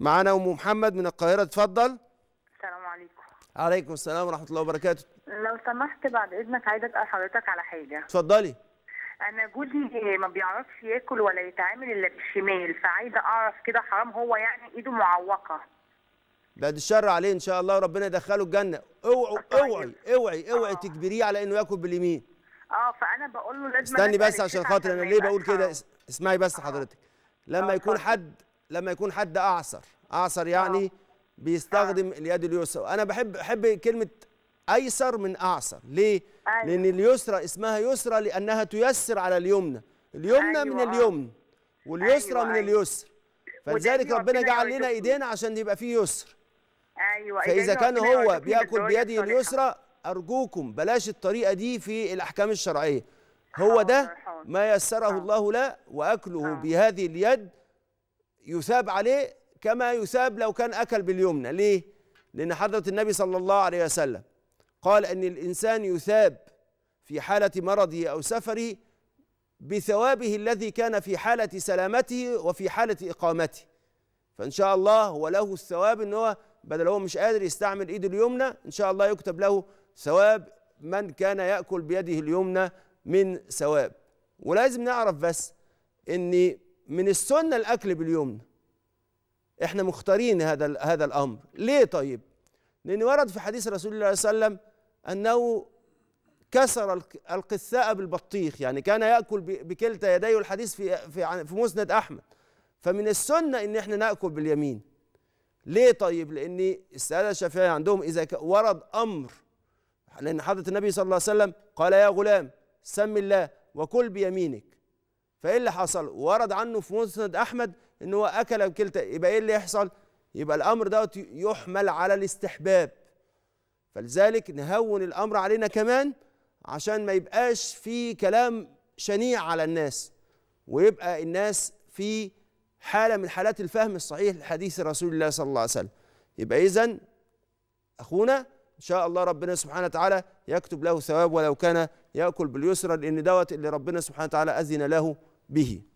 معانا ام محمد من القاهره اتفضل السلام عليكم عليكم السلام ورحمه الله وبركاته لو سمحت بعد اذنك عايزه اسال حضرتك على حاجه اتفضلي انا جوزي ما بيعرفش ياكل ولا يتعامل الا بالشمال فعايزه اعرف كده حرام هو يعني ايده معوقه بعد الشر عليه ان شاء الله وربنا يدخله الجنه اوعي طيب. اوعي اوعي اوعي آه. تجبريه على انه ياكل باليمين اه فانا بقول له لازم استني بس عشان خاطر انا ليه بقول كده آه. اسمعي بس آه. حضرتك لما يكون حد لما يكون حد اعصر اعصر آه. يعني بيستخدم آه. اليد اليسرى انا بحب احب كلمه ايسر من اعصر ليه أيوة. لان اليسرى اسمها يسرى لانها تيسر على اليمنى اليمنى أيوة. من اليمن واليسرى أيوة. من أيوة. اليسر فلذلك ربنا جعل لنا ايدينا عشان يبقى فيه يسر ايوه فاذا كان هو بياكل بيده اليسرى ارجوكم بلاش الطريقه دي في الاحكام الشرعيه هو ده ما يسره آه. الله له واكله بهذه اليد يثاب عليه كما يثاب لو كان أكل باليمنى ليه؟ لأن حضرة النبي صلى الله عليه وسلم قال أن الإنسان يثاب في حالة مرضه أو سفره بثوابه الذي كان في حالة سلامته وفي حالة إقامته فإن شاء الله هو له الثواب أن هو بدل هو مش قادر يستعمل إيده اليمنى إن شاء الله يكتب له ثواب من كان يأكل بيده اليمنى من ثواب ولازم نعرف بس أن من السنه الاكل باليمنى احنا مختارين هذا هذا الامر ليه طيب لان ورد في حديث رسول الله صلى الله عليه وسلم انه كسر القثاء بالبطيخ يعني كان ياكل بكلتا يديه الحديث في في في مسند احمد فمن السنه ان احنا ناكل باليمين ليه طيب لان الساده الشافعيه عندهم اذا ورد امر لان حضره النبي صلى الله عليه وسلم قال يا غلام سم الله وكل بيمينك فايه اللي حصل ورد عنه في مسند احمد ان هو اكل بكلتا يبقى ايه اللي يحصل يبقى الامر دوت يحمل على الاستحباب فلذلك نهون الامر علينا كمان عشان ما يبقاش في كلام شنيع على الناس ويبقى الناس في حاله من حالات الفهم الصحيح لحديث رسول الله صلى الله عليه وسلم يبقى اذا اخونا ان شاء الله ربنا سبحانه وتعالى يكتب له ثواب ولو كان ياكل باليسرى لان دوت اللي ربنا سبحانه وتعالى اذن له به